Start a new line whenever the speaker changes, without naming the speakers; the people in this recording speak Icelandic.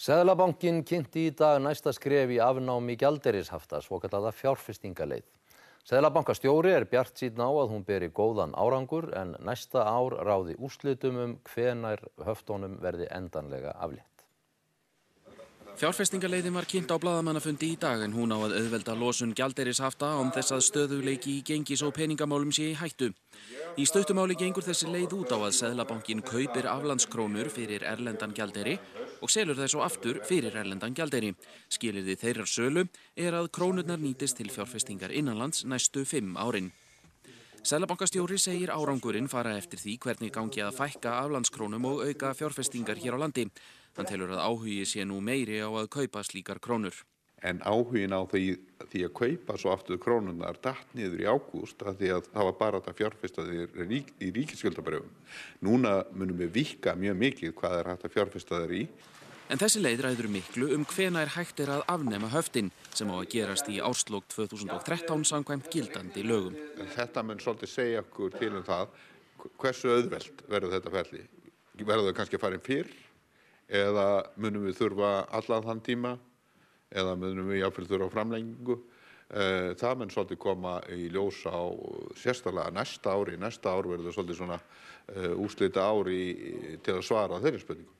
Seðlabankin kynnti í dag næsta skref í afnámi gjalderishafta svokallaða fjárfestingaleið. Seðlabankastjóri er bjart síðan á að hún beri góðan árangur en næsta ár ráði úrslitum um hvenar höftónum verði endanlega aflétt.
Fjárfestingaleiðin var kynnt á bladamannafundi í dag en hún á að auðvelda losun gjalderishafta om þess að stöðuleiki í gengis og peningamálum sé í hættu. Í stöttumáli gengur þessi leið út á að Seðlabankin kaupir aflandskrónur fyrir erlendan gjalderi og selur þeir svo aftur fyrir erlendan gjaldeiri. Skilirði þeirra sölu er að krónurnar nýtist til fjárfestingar innanlands næstu fimm árin. Sælabankastjóri segir árangurinn fara eftir því hvernig gangi að fækka aflandskrónum og auka fjárfestingar hér á landi. Hann telur að
áhugi sé nú meiri á að kaupa slíkar krónur en áhugin á því, því að kaupa svo aftur krónunar dætt niður í ágúst að því að það var bara þetta fjárfestaðir rík, í ríkisskjöldabröfum. Núna munum við vika mjög mikið hvað er hægt að fjárfestaðir í.
En þessi leið ræður miklu um hvena er hægt er að afnema höftin sem á að gerast í árslokk
2013 samkvæmt gildandi lögum. Þetta mun svolítið segja okkur til um það hversu auðvelt verður þetta ferli. Verður það kannski að fara inn fyrr eða munum við þurfa allan þann tíma eða munum við jáfnveg þurfa framlengingu eh, það mun svolítið koma í ljósa á sérstaklega næsta ári næsta ár verður svolítið svona eh, úrslita ári til að svara þeirri spurningu